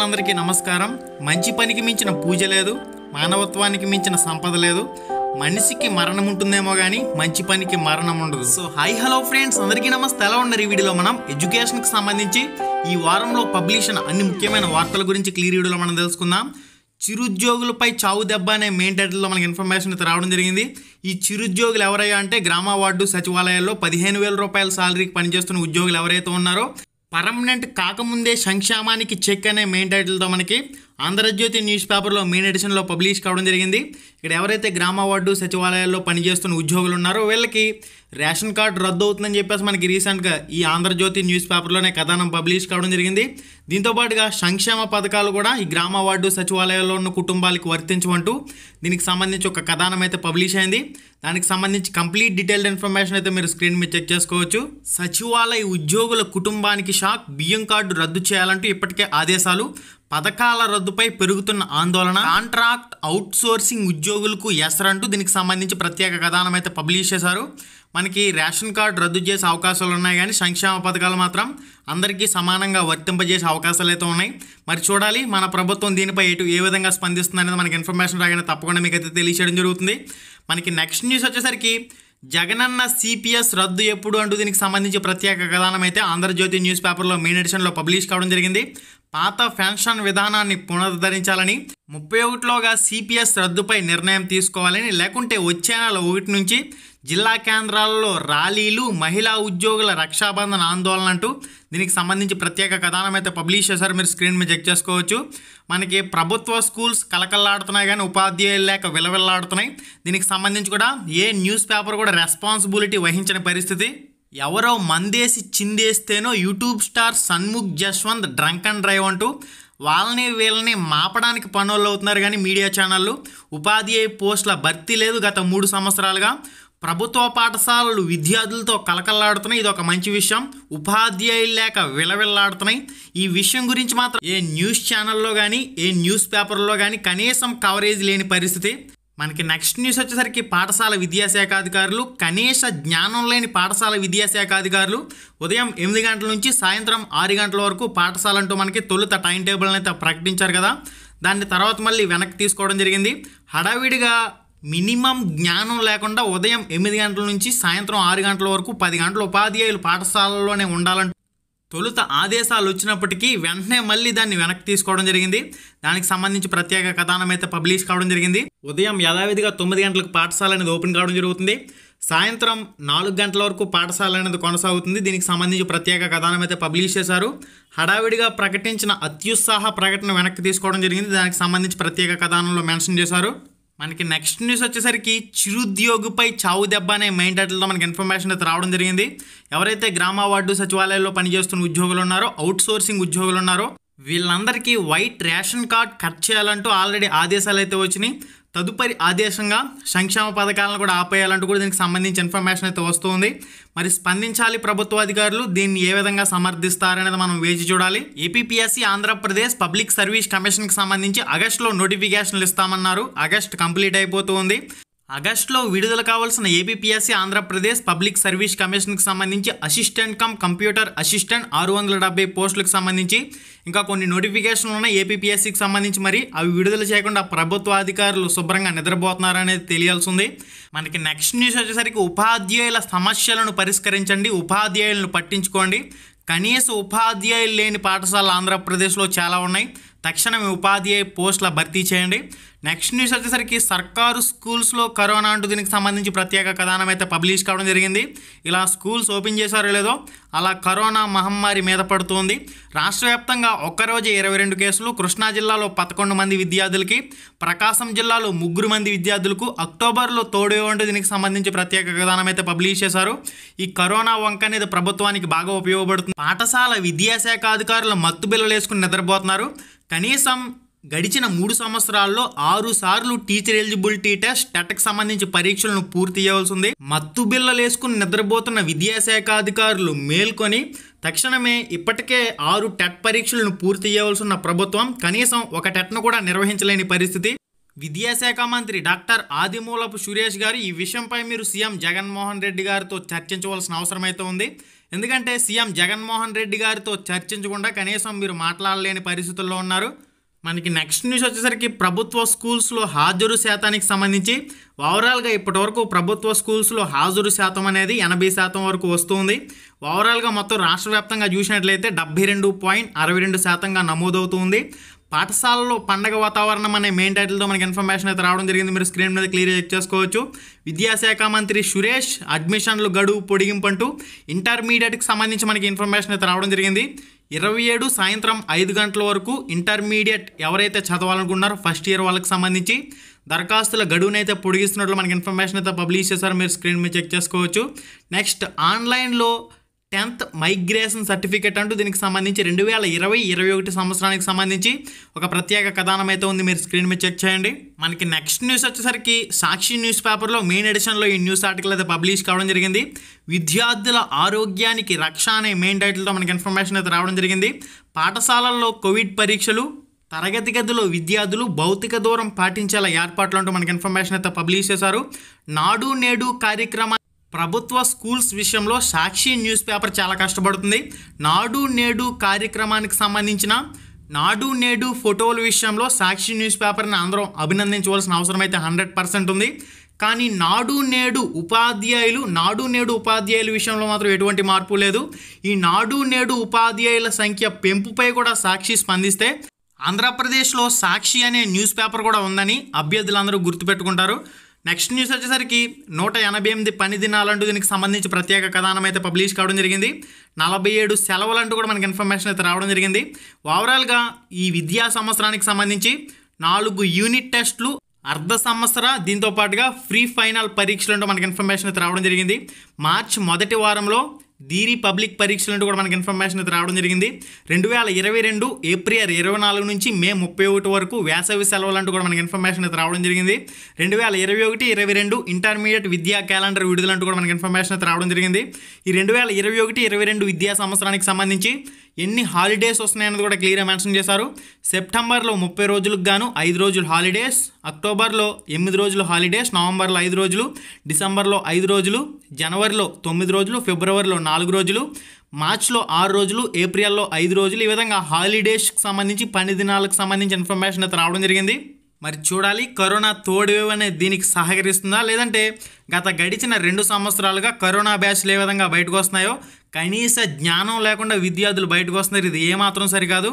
శ్రోతలందరికీ నమస్కారం మంచి పనికి మించిన పూజ లేదు మానవత్వానికి మించిన సంపద లేదు మనిషికి మరణం ఉంటుందేమో కానీ మంచి పనికి మరణం ఉండదు సో హై హలో ఫ్రెండ్స్ అందరికీ నమస్తే ఎలా ఉన్నారు ఈ వీడియోలో మనం ఎడ్యుకేషన్కి సంబంధించి ఈ వారంలో పబ్లిష్ అన్ని ముఖ్యమైన వార్తల గురించి క్లియర్ వీడియోలో మనం తెలుసుకుందాం చిరుద్యోగులపై చావు దెబ్బ అనే మెయిన్ టైటిల్లో మనకి ఇన్ఫర్మేషన్ అయితే రావడం జరిగింది ఈ చిరుద్యోగులు ఎవరయ్యా అంటే గ్రామ వార్డు సచివాలయాల్లో పదిహేను వేల రూపాయల సాలరీకి పనిచేస్తున్న ఉద్యోగులు ఎవరైతే ఉన్నారో పర్మనెంట్ కాకముందే సంక్షేమానికి చెక్ అనే మెయిన్ టైటిల్తో మనకి ఆంధ్రజ్యోతి న్యూస్ పేపర్లో మెయిన్ ఎడిషన్లో పబ్లిష్ కావడం జరిగింది ఇక్కడ ఎవరైతే గ్రామ వార్డు సచివాలయాల్లో పనిచేస్తున్న ఉద్యోగులు ఉన్నారో వీళ్ళకి రేషన్ కార్డు రద్దు అవుతుందని చెప్పేసి మనకి రీసెంట్గా ఈ ఆంధ్రజ్యోతి న్యూస్ పేపర్లోనే కథనం పబ్లిష్ కావడం జరిగింది దీంతోపాటుగా సంక్షేమ పథకాలు కూడా ఈ గ్రామ వార్డు సచివాలయాల్లో ఉన్న కుటుంబాలకు వర్తించమంటూ దీనికి సంబంధించి ఒక కథనం అయితే పబ్లిష్ అయింది దానికి సంబంధించి కంప్లీట్ డీటెయిల్డ్ ఇన్ఫర్మేషన్ అయితే మీరు స్క్రీన్ మీద చెక్ చేసుకోవచ్చు సచివాలయ ఉద్యోగుల కుటుంబానికి షాక్ బియ్యం కార్డు రద్దు చేయాలంటూ ఇప్పటికే ఆదేశాలు పథకాల రద్దుపై పెరుగుతున్న ఆందోళన కాంట్రాక్ట్ అవుట్సోర్సింగ్ ఉద్యోగులకు ఎసరంటూ దీనికి సంబంధించి ప్రత్యేక కథనం అయితే పబ్లిష్ చేశారు మనకి రేషన్ కార్డు రద్దు చేసే అవకాశాలు ఉన్నాయి కానీ సంక్షేమ పథకాలు మాత్రం అందరికీ సమానంగా వర్తింపజేసే అవకాశాలు అయితే ఉన్నాయి మరి చూడాలి మన ప్రభుత్వం దీనిపై ఎటు ఏ విధంగా స్పందిస్తుంది అనేది మనకి ఇన్ఫర్మేషన్ రాగానే తప్పకుండా మీకు అయితే తెలియచేయడం జరుగుతుంది మనకి నెక్స్ట్ న్యూస్ వచ్చేసరికి జగనన్న సిపిఎస్ రద్దు ఎప్పుడు అంటూ దీనికి సంబంధించి ప్రత్యేక కథనం అయితే ఆంధ్రజ్యోతి న్యూస్ పేపర్లో మెయిన్ ఎడిషన్లో పబ్లిష్ కావడం జరిగింది పాత పెన్షన్ విధానాన్ని పునరుద్ధరించాలని ముప్పై ఒకటిలోగా సిపిఎస్ రద్దుపై నిర్ణయం తీసుకోవాలని లేకుంటే వచ్చే నెల ఒకటి నుంచి జిల్లా కేంద్రాలలో ర్యాలీలు మహిళా ఉద్యోగుల రక్షాబంధన ఆందోళన అంటూ దీనికి సంబంధించి ప్రత్యేక కథనం అయితే పబ్లిష్ చేశారు మీరు స్క్రీన్ మీద చెక్ చేసుకోవచ్చు మనకి ప్రభుత్వ స్కూల్స్ కలకల్లాడుతున్నాయి కానీ ఉపాధ్యాయులు లేక విలవిల్లాడుతున్నాయి దీనికి సంబంధించి కూడా ఏ న్యూస్ పేపర్ కూడా రెస్పాన్సిబిలిటీ వహించిన పరిస్థితి ఎవరో మందేసి చిందేస్తేనో YouTube star Shanmukh Jaswanth drunk and drive అంటూ వాళ్ళని వీళ్ళని మాపడానికి పనులు అవుతున్నారు కానీ మీడియా ఛానళ్ళు ఉపాధి పోస్టుల భర్తీ లేదు గత మూడు సంవత్సరాలుగా ప్రభుత్వ పాఠశాలలు విద్యార్థులతో కలకల్లాడుతున్నాయి ఇది ఒక మంచి విషయం ఉపాధ్యాయులు లేక విలవిల్లాడుతున్నాయి ఈ విషయం గురించి మాత్రం ఏ న్యూస్ ఛానల్లో కానీ ఏ న్యూస్ పేపర్లో కానీ కనీసం కవరేజ్ లేని పరిస్థితి మనకి నెక్స్ట్ న్యూస్ వచ్చేసరికి పాఠశాల విద్యాశాఖ అధికారులు కనీస జ్ఞానం లేని పాఠశాల విద్యాశాఖ అధికారులు ఉదయం ఎనిమిది గంటల నుంచి సాయంత్రం ఆరు గంటల వరకు పాఠశాల అంటూ మనకి తొలుత టైం టేబుల్ అయితే ప్రకటించారు కదా దాన్ని తర్వాత మళ్ళీ వెనక్కి తీసుకోవడం జరిగింది హడావిడిగా మినిమం జ్ఞానం లేకుండా ఉదయం ఎనిమిది గంటల నుంచి సాయంత్రం ఆరు గంటల వరకు పది గంటల ఉపాధ్యాయులు పాఠశాలలోనే ఉండాలంటూ తొలుత ఆదేశాలు వచ్చినప్పటికీ వెంటనే మళ్ళీ దాన్ని వెనక్కి తీసుకోవడం జరిగింది దానికి సంబంధించి ప్రత్యేక కథానం అయితే పబ్లిష్ కావడం జరిగింది ఉదయం యథావిధిగా తొమ్మిది గంటలకు పాఠశాల అనేది ఓపెన్ కావడం జరుగుతుంది సాయంత్రం నాలుగు గంటల వరకు పాఠశాల అనేది కొనసాగుతుంది దీనికి సంబంధించి ప్రత్యేక కథనం అయితే పబ్లిష్ చేశారు హడావిడిగా ప్రకటించిన అత్యుత్సాహ ప్రకటన వెనక్కి తీసుకోవడం జరిగింది దానికి సంబంధించి ప్రత్యేక కథనంలో మెన్షన్ చేశారు మనకి నెక్స్ట్ న్యూస్ వచ్చేసరికి చిరుద్యోగిపై చావు దెబ్బ అనే మెయిన్ టైటిల్తో మనకి ఇన్ఫర్మేషన్ అయితే రావడం జరిగింది ఎవరైతే గ్రామ వార్డు సచివాలయాల్లో పనిచేస్తున్న ఉద్యోగులు ఉన్నారో అవుట్ సోర్సింగ్ ఉద్యోగులు ఉన్నారో వీళ్ళందరికీ వైట్ రేషన్ కార్డ్ కట్ చేయాలంటూ ఆల్రెడీ ఆదేశాలు అయితే వచ్చినాయి తదుపరి ఆదేశంగా సంక్షేమ పథకాలను కూడా ఆపేయాలంటూ కూడా దీనికి సంబంధించి ఇన్ఫర్మేషన్ అయితే వస్తుంది మరి స్పందించాలి ప్రభుత్వ అధికారులు దీన్ని ఏ విధంగా సమర్థిస్తారనేది మనం వేచి చూడాలి ఏపీపీఎస్సీ ఆంధ్రప్రదేశ్ పబ్లిక్ సర్వీస్ కమిషన్కి సంబంధించి ఆగస్టులో నోటిఫికేషన్లు ఇస్తామన్నారు ఆగస్ట్ కంప్లీట్ అయిపోతుంది ఆగస్టులో విడుదల కావాల్సిన ఏబిపిఎస్సి ఆంధ్రప్రదేశ్ పబ్లిక్ సర్వీస్ కమిషన్కి సంబంధించి అసిస్టెంట్ కమ్ కంప్యూటర్ అసిస్టెంట్ ఆరు వందల డెబ్బై పోస్టులకు సంబంధించి ఇంకా కొన్ని నోటిఫికేషన్లు ఉన్నాయి ఏపీపీఎస్సీకి సంబంధించి మరి అవి విడుదల చేయకుండా ప్రభుత్వ అధికారులు శుభ్రంగా నిద్రపోతున్నారనేది తెలియాల్సి ఉంది మనకి నెక్స్ట్ న్యూస్ వచ్చేసరికి ఉపాధ్యాయుల సమస్యలను పరిష్కరించండి ఉపాధ్యాయులను పట్టించుకోండి కనీస ఉపాధ్యాయులు లేని పాఠశాలలు ఆంధ్రప్రదేశ్లో చాలా ఉన్నాయి తక్షణమే ఉపాధి పోస్టుల భర్తీ చేయండి నెక్స్ట్ న్యూస్ వచ్చేసరికి సర్కారు స్కూల్స్లో కరోనా అంటూ దీనికి సంబంధించి ప్రత్యేక కథనం అయితే పబ్లిష్ కావడం జరిగింది ఇలా స్కూల్స్ ఓపెన్ చేశారో లేదో అలా కరోనా మహమ్మారి మీద పడుతోంది రాష్ట్ర వ్యాప్తంగా ఒక్కరోజు ఇరవై రెండు కేసులు కృష్ణా జిల్లాలో పదకొండు మంది విద్యార్థులకి ప్రకాశం జిల్లాలో ముగ్గురు మంది విద్యార్థులకు అక్టోబర్లో అంటూ దీనికి సంబంధించి ప్రత్యేక కథనం అయితే పబ్లిష్ చేశారు ఈ కరోనా వంక అనేది ప్రభుత్వానికి బాగా ఉపయోగపడుతుంది పాఠశాల విద్యాశాఖ అధికారులు మత్తు బిల్లలు వేసుకుని నిద్రపోతున్నారు కనీసం గడిచిన మూడు సంవత్సరాల్లో ఆరు సార్లు టీచర్ ఎలిజిబిలిటీ టెస్ట్ టెట్కి సంబంధించి పరీక్షలను పూర్తి ఉంది మత్తు బిల్లలేసుకుని నిద్రపోతున్న విద్యాశాఖ అధికారులు మేల్కొని తక్షణమే ఇప్పటికే ఆరు టెట్ పరీక్షలను పూర్తి చేయవలసిన ప్రభుత్వం కనీసం ఒక టెట్ను కూడా నిర్వహించలేని పరిస్థితి విద్యాశాఖ మంత్రి డాక్టర్ ఆదిమూలపు సురేష్ గారు ఈ విషయంపై మీరు సీఎం జగన్మోహన్ రెడ్డి గారితో చర్చించవలసిన అవసరం అయితే ఉంది ఎందుకంటే సీఎం జగన్మోహన్ రెడ్డి గారితో చర్చించకుండా కనీసం మీరు మాట్లాడలేని పరిస్థితుల్లో ఉన్నారు మనకి నెక్స్ట్ న్యూస్ వచ్చేసరికి ప్రభుత్వ స్కూల్స్లో హాజరు శాతానికి సంబంధించి ఓవరాల్గా ఇప్పటివరకు ప్రభుత్వ స్కూల్స్లో హాజరు శాతం అనేది ఎనభై శాతం వరకు వస్తుంది ఓవరాల్గా మొత్తం రాష్ట్ర వ్యాప్తంగా చూసినట్లయితే డెబ్బై రెండు పాయింట్ అరవై రెండు శాతంగా నమోదవుతుంది పాఠశాలలో పండగ వాతావరణం అనే మెయిన్ టైటిల్తో మనకి ఇన్ఫర్మేషన్ అయితే రావడం జరిగింది మీరు స్క్రీన్ మీద క్లియర్ చెక్ చేసుకోవచ్చు విద్యాశాఖ మంత్రి సురేష్ అడ్మిషన్లు గడువు పొడిగింపంటూ ఇంటర్మీడియట్కి సంబంధించి మనకి ఇన్ఫర్మేషన్ అయితే రావడం జరిగింది ఇరవై ఏడు సాయంత్రం ఐదు గంటల వరకు ఇంటర్మీడియట్ ఎవరైతే చదవాలనుకున్నారో ఫస్ట్ ఇయర్ వాళ్ళకి సంబంధించి దరఖాస్తుల గడువునైతే పొడిగిస్తున్నట్లు మనకి ఇన్ఫర్మేషన్ అయితే పబ్లిష్ చేశారు మీరు స్క్రీన్ మీద చెక్ చేసుకోవచ్చు నెక్స్ట్ ఆన్లైన్లో టెన్త్ మైగ్రేషన్ సర్టిఫికేట్ అంటూ దీనికి సంబంధించి రెండు వేల ఇరవై ఇరవై ఒకటి సంవత్సరానికి సంబంధించి ఒక ప్రత్యేక కథనం అయితే ఉంది మీరు స్క్రీన్ మీద చెక్ చేయండి మనకి నెక్స్ట్ న్యూస్ వచ్చేసరికి సాక్షి న్యూస్ పేపర్లో మెయిన్ ఎడిషన్లో ఈ న్యూస్ ఆర్టికల్ అయితే పబ్లిష్ కావడం జరిగింది విద్యార్థుల ఆరోగ్యానికి రక్ష అనే మెయిన్ టైటిల్తో మనకి ఇన్ఫర్మేషన్ అయితే రావడం జరిగింది పాఠశాలల్లో కోవిడ్ పరీక్షలు తరగతి గదిలో విద్యార్థులు భౌతిక దూరం పాటించేలా ఏర్పాట్లు అంటూ మనకి ఇన్ఫర్మేషన్ అయితే పబ్లిష్ చేశారు నాడు నేడు కార్యక్రమం ప్రభుత్వ స్కూల్స్ విషయంలో సాక్షి న్యూస్ పేపర్ చాలా కష్టపడుతుంది నాడు నేడు కార్యక్రమానికి సంబంధించిన నాడు నేడు ఫోటోల విషయంలో సాక్షి న్యూస్ పేపర్ని అందరం అభినందించవలసిన అవసరం అయితే హండ్రెడ్ పర్సెంట్ ఉంది కానీ నాడు నేడు ఉపాధ్యాయులు నాడు నేడు ఉపాధ్యాయుల విషయంలో మాత్రం ఎటువంటి మార్పు లేదు ఈ నాడు నేడు ఉపాధ్యాయుల సంఖ్య పెంపుపై కూడా సాక్షి స్పందిస్తే ఆంధ్రప్రదేశ్లో సాక్షి అనే న్యూస్ పేపర్ కూడా ఉందని అభ్యర్థులందరూ గుర్తుపెట్టుకుంటారు నెక్స్ట్ న్యూస్ వచ్చేసరికి నూట ఎనభై ఎనిమిది పని దినాలంటూ దీనికి సంబంధించి ప్రత్యేక కథానం అయితే పబ్లిష్ కావడం జరిగింది నలభై ఏడు సెలవులంటూ కూడా మనకి ఇన్ఫర్మేషన్ అయితే రావడం జరిగింది ఓవరాల్గా ఈ విద్యా సంవత్సరానికి సంబంధించి నాలుగు యూనిట్ టెస్ట్లు అర్ధ సంవత్సర దీంతో పాటుగా ఫ్రీ ఫైనల్ పరీక్షలు మనకి ఇన్ఫర్మేషన్ అయితే రావడం జరిగింది మార్చ్ మొదటి వారంలో దీని పబ్లిక్ పరీక్షలు అంటూ కూడా మనకి ఇన్ఫర్మేషన్ అయితే రావడం జరిగింది రెండు వేల ఇరవై రెండు ఏప్రిల్ ఇరవై నాలుగు నుంచి మే ముప్పై ఒకటి వరకు వేసవి సెలవులంటూ కూడా మనకి ఇన్ఫర్మేషన్ అయితే రావడం జరిగింది రెండు వేల ఇరవై ఒకటి ఇరవై రెండు ఇంటర్మీడియట్ విద్యా క్యాలెండర్ విడుదలంటూ కూడా మనకి ఇన్ఫర్మేషన్ అయితే రావడం జరిగింది ఈ రెండు వేల ఇరవై ఒకటి ఇరవై రెండు విద్యా సంవత్సరానికి సంబంధించి ఎన్ని హాలిడేస్ వస్తున్నాయన్నది కూడా క్లియర్గా మెన్షన్ చేశారు సెప్టెంబర్లో ముప్పై రోజులకు గాను ఐదు రోజులు హాలిడేస్ అక్టోబర్లో ఎనిమిది రోజులు హాలిడేస్ నవంబర్లో ఐదు రోజులు డిసెంబర్లో ఐదు రోజులు జనవరిలో తొమ్మిది రోజులు ఫిబ్రవరిలో నాలుగు రోజులు మార్చ్లో ఆరు రోజులు ఏప్రిల్లో ఐదు రోజులు ఈ విధంగా హాలిడేస్కి సంబంధించి పని దినాలకు సంబంధించి ఇన్ఫర్మేషన్ అయితే రావడం జరిగింది మరి చూడాలి కరోనా తోడువేవ్ అనేది దీనికి సహకరిస్తుందా లేదంటే గత గడిచిన రెండు సంవత్సరాలుగా కరోనా బ్యాచ్లు ఏ విధంగా బయటకు వస్తున్నాయో కనీస జ్ఞానం లేకుండా విద్యార్థులు బయటకు వస్తున్నారు ఇది ఏమాత్రం సరికాదు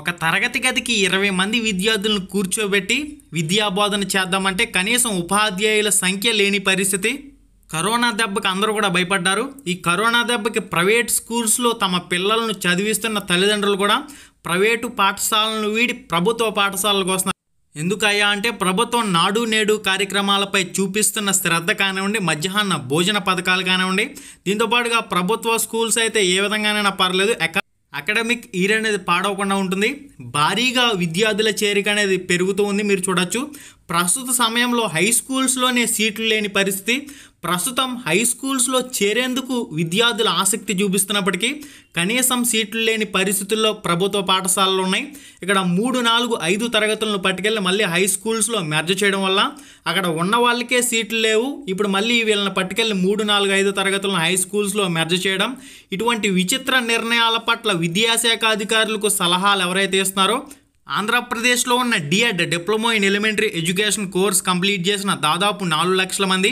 ఒక తరగతి గదికి ఇరవై మంది విద్యార్థులను కూర్చోబెట్టి విద్యాబోధన చేద్దామంటే కనీసం ఉపాధ్యాయుల సంఖ్య లేని పరిస్థితి కరోనా దెబ్బకి అందరూ కూడా భయపడ్డారు ఈ కరోనా దెబ్బకి ప్రైవేట్ స్కూల్స్లో తమ పిల్లలను చదివిస్తున్న తల్లిదండ్రులు కూడా ప్రైవేటు పాఠశాలను వీడి ప్రభుత్వ పాఠశాలకు వస్తున్నారు ఎందుకయ్యా అంటే ప్రభుత్వం నాడు నేడు కార్యక్రమాలపై చూపిస్తున్న శ్రద్ధ కానివ్వండి మధ్యాహ్న భోజన పథకాలు కానివ్వండి దీంతోపాటుగా ప్రభుత్వ స్కూల్స్ అయితే ఏ విధంగానైనా పర్లేదు అకాడమిక్ ఇయర్ అనేది పాడవకుండా ఉంటుంది భారీగా విద్యార్థుల చేరిక అనేది పెరుగుతూ ఉంది మీరు చూడొచ్చు ప్రస్తుత సమయంలో హై స్కూల్స్లోనే సీట్లు లేని పరిస్థితి ప్రస్తుతం హై స్కూల్స్లో చేరేందుకు విద్యార్థులు ఆసక్తి చూపిస్తున్నప్పటికీ కనీసం సీట్లు లేని పరిస్థితుల్లో ప్రభుత్వ పాఠశాలలు ఉన్నాయి ఇక్కడ మూడు నాలుగు ఐదు తరగతులను పట్టుకెళ్ళి మళ్ళీ హై స్కూల్స్లో మెర్జ్ చేయడం వల్ల అక్కడ ఉన్న వాళ్ళకే సీట్లు లేవు ఇప్పుడు మళ్ళీ వీళ్ళని పట్టుకెళ్ళి మూడు నాలుగు ఐదు తరగతులను హై స్కూల్స్లో మెర్జ్ చేయడం ఇటువంటి విచిత్ర నిర్ణయాల పట్ల విద్యాశాఖ అధికారులకు సలహాలు ఎవరైతే ఇస్తున్నారో ఆంధ్రప్రదేశ్లో ఉన్న D Ed diploma in elementary education course complete చేసిన దాదాపు నాలుగు లక్షల మంది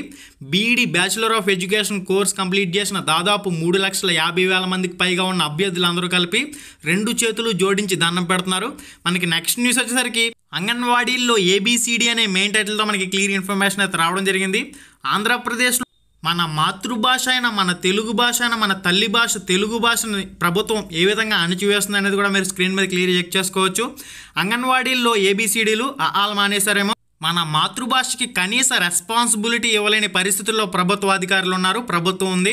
B Ed bachelor of education course complete చేసిన దాదాపు మూడు లక్షల యాభై వేల మందికి పైగా ఉన్న అభ్యర్థులందరూ కలిపి రెండు చేతులు జోడించి దండం పెడుతున్నారు మనకి నెక్స్ట్ న్యూస్ వచ్చేసరికి అంగన్వాడీల్లో ఏబీసీడీ అనే మెయిన్ టైటిల్తో మనకి క్లియర్ ఇన్ఫర్మేషన్ అయితే రావడం జరిగింది ఆంధ్రప్రదేశ్లో మన మాతృభాష అయిన మన తెలుగు భాష అయిన మన తల్లి భాష తెలుగు భాషని ప్రభుత్వం ఏ విధంగా అణచివేస్తుంది అనేది కూడా మీరు స్క్రీన్ మీద క్లియర్ చెక్ చేసుకోవచ్చు అంగన్వాడీల్లో ఏబీసీడీలు ఆల్ మానేశారేమో మన మాతృభాషకి కనీస రెస్పాన్సిబిలిటీ ఇవ్వలేని పరిస్థితుల్లో ప్రభుత్వ అధికారులు ఉన్నారు ప్రభుత్వం ఉంది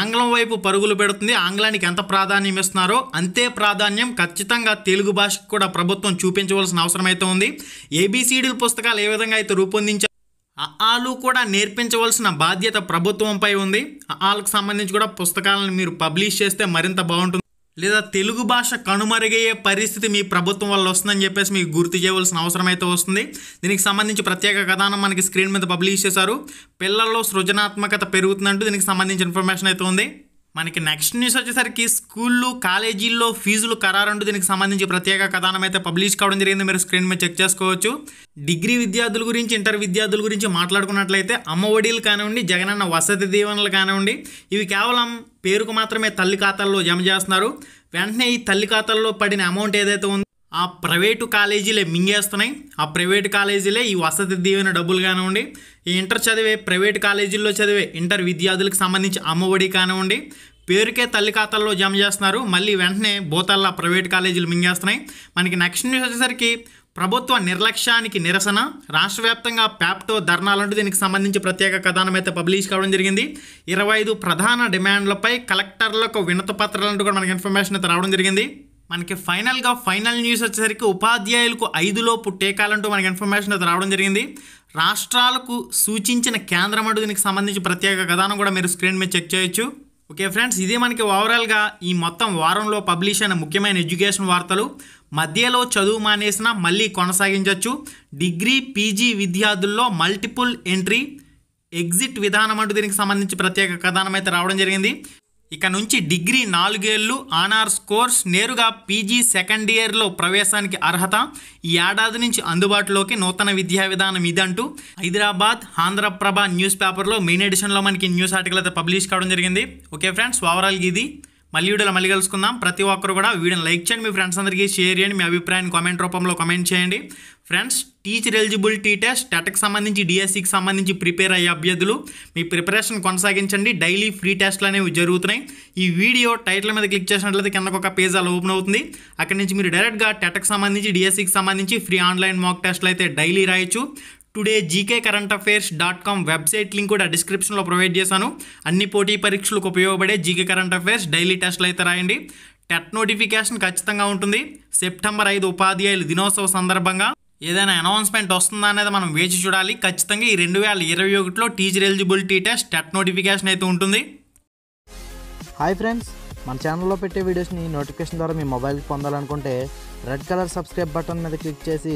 ఆంగ్లం వైపు పరుగులు పెడుతుంది ఆంగ్లానికి ఎంత ప్రాధాన్యం ఇస్తున్నారో అంతే ప్రాధాన్యం ఖచ్చితంగా తెలుగు భాషకు కూడా ప్రభుత్వం చూపించవలసిన అవసరం అయితే ఉంది ఏబీసీడీల పుస్తకాలు ఏ విధంగా అయితే రూపొందించారు ఆలు కూడా నేర్పించవలసిన బాధ్యత ప్రభుత్వంపై ఉంది వాళ్ళకి సంబంధించి కూడా పుస్తకాలను మీరు పబ్లిష్ చేస్తే మరింత బాగుంటుంది లేదా తెలుగు భాష కనుమరుగయ్యే పరిస్థితి మీ ప్రభుత్వం వల్ల వస్తుందని చెప్పేసి మీకు గుర్తు చేయవలసిన అవసరం అయితే వస్తుంది దీనికి సంబంధించి ప్రత్యేక కథనం మనకి స్క్రీన్ మీద పబ్లిష్ చేశారు పిల్లల్లో సృజనాత్మకత పెరుగుతుందంటూ దీనికి సంబంధించిన ఇన్ఫర్మేషన్ అయితే ఉంది మనకి నెక్స్ట్ న్యూస్ వచ్చేసరికి స్కూళ్ళు కాలేజీల్లో ఫీజులు ఖరారంటూ దీనికి సంబంధించి ప్రత్యేక కథనం అయితే పబ్లిష్ కావడం జరిగింది మీరు స్క్రీన్ మీద చెక్ చేసుకోవచ్చు డిగ్రీ విద్యార్థుల గురించి ఇంటర్ విద్యార్థుల గురించి మాట్లాడుకున్నట్లయితే అమ్మ ఒడిలు కానివ్వండి జగనన్న వసతి దీవెనలు కానివ్వండి ఇవి కేవలం పేరుకు మాత్రమే తల్లి ఖాతాల్లో జమ చేస్తున్నారు వెంటనే ఈ తల్లి ఖాతాల్లో పడిన అమౌంట్ ఏదైతే ఉందో ఆ ప్రైవేటు కాలేజీలే మింగేస్తున్నాయి ఆ ప్రైవేటు కాలేజీలే ఈ వసతి దీవెన డబ్బులు కానివ్వండి ఈ ఇంటర్ చదివే ప్రైవేట్ కాలేజీల్లో చదివే ఇంటర్ విద్యార్థులకు సంబంధించి అమ్మఒడి కానివ్వండి పేరుకే తల్లి ఖాతాల్లో జమ చేస్తున్నారు మళ్ళీ వెంటనే బోతల్లా ప్రైవేట్ కాలేజీలు మింగేస్తున్నాయి మనకి నెక్స్ట్ న్యూస్ వచ్చేసరికి ప్రభుత్వ నిర్లక్ష్యానికి నిరసన రాష్ట్ర వ్యాప్తంగా ప్యాప్టో ధర్నాలంటూ దీనికి సంబంధించి ప్రత్యేక కథనం అయితే పబ్లిష్ కావడం జరిగింది ఇరవై ఐదు ప్రధాన డిమాండ్లపై కలెక్టర్లకు వినతపత్రాలంటూ కూడా మనకి ఇన్ఫర్మేషన్ అయితే రావడం జరిగింది మనకి ఫైనల్గా ఫైనల్ న్యూస్ వచ్చేసరికి ఉపాధ్యాయులకు ఐదులోపు టీకాలంటూ మనకి ఇన్ఫర్మేషన్ అది రావడం జరిగింది రాష్ట్రాలకు సూచించిన కేంద్రం అంటూ దీనికి సంబంధించి ప్రత్యేక కథనం కూడా మీరు స్క్రీన్ మీద చెక్ చేయొచ్చు ఓకే ఫ్రెండ్స్ ఇది మనకి ఓవరాల్గా ఈ మొత్తం వారంలో పబ్లిష్ అయిన ముఖ్యమైన ఎడ్యుకేషన్ వార్తలు మధ్యలో చదువు మానేసిన మళ్ళీ కొనసాగించవచ్చు డిగ్రీ పీజీ విద్యార్థుల్లో మల్టిపుల్ ఎంట్రీ ఎగ్జిట్ విధానం అంటూ దీనికి సంబంధించి ప్రత్యేక కథనం అయితే రావడం జరిగింది ఇక నుంచి డిగ్రీ నాలుగేళ్లు ఆనార్స్ కోర్స్ నేరుగా పీజీ సెకండ్ ఇయర్లో ప్రవేశానికి అర్హత ఈ ఏడాది నుంచి అందుబాటులోకి నూతన విద్యా విధానం ఇదంటూ హైదరాబాద్ ఆంధ్రప్రభ న్యూస్ పేపర్లో మెయిన్ ఎడిషన్లో మనకి న్యూస్ ఆర్టికల్ అయితే పబ్లిష్ కావడం జరిగింది ఓకే ఫ్రెండ్స్ ఓవరాల్గా ఇది మళ్ళీ వీడియోలో మళ్ళీ కలుసుకుందాం ప్రతి ఒక్కరు కూడా వీడియోని లైక్ చేయండి మీ ఫ్రెండ్స్ అందరికీ షేర్ చేయండి మీ అభిప్రాయాన్ని కామెంట్ రూపంలో కామెంట్ చేయండి ఫ్రెండ్స్ టీచర్ ఎలిజిబిలిటీ టెస్ట్ టెట్కి సంబంధించి డిఎస్సికి సంబంధించి ప్రిపేర్ అయ్యే అభ్యర్థులు మీ ప్రిపరేషన్ కొనసాగించండి డైలీ ఫ్రీ టెస్ట్లు అనేవి జరుగుతున్నాయి ఈ వీడియో టైటిల్ మీద క్లిక్ చేసినట్లయితే కిందకు ఒక పేజ్ అలా ఓపెన్ అవుతుంది అక్కడి నుంచి మీరు డైరెక్ట్గా టెట్కి సంబంధించి డిఎస్సికి సంబంధించి ఫ్రీ ఆన్లైన్ మాక్ టెస్ట్లు అయితే డైలీ రాయొచ్చు today GK current affairs dot com website link కూడా డిస్క్రిప్షన్లో ప్రొవైడ్ చేశాను అన్ని పోటీ పరీక్షలకు ఉపయోగపడే జీకే కరెంట్ అఫేర్స్ డైలీ టెస్ట్లు అయితే రాయండి టెట్ నోటిఫికేషన్ ఖచ్చితంగా ఉంటుంది సెప్టెంబర్ ఐదు ఉపాధ్యాయుల దినోత్సవ సందర్భంగా ఏదైనా అనౌన్స్మెంట్ వస్తుందా అనేది మనం వేచి చూడాలి ఖచ్చితంగా ఈ రెండు వేల ఇరవై ఒకటిలో teacher eligibility test TET notification అయితే ఉంటుంది హాయ్ ఫ్రెండ్స్ మన ఛానల్లో పెట్టే వీడియోస్ని నోటిఫికేషన్ ద్వారా మీ మొబైల్కి పొందాలనుకుంటే రెడ్ కలర్ సబ్స్క్రైబ్ బటన్ మీద క్లిక్ చేసి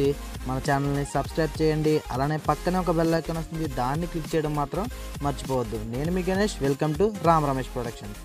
మన ఛానల్ని సబ్స్క్రైబ్ చేయండి అలానే పక్కనే ఒక బెల్ ఐకాన్ వస్తుంది దాన్ని క్లిక్ చేయడం మాత్రం మర్చిపోవద్దు నేను మీ Ganesh welcome to Ram Ramesh productions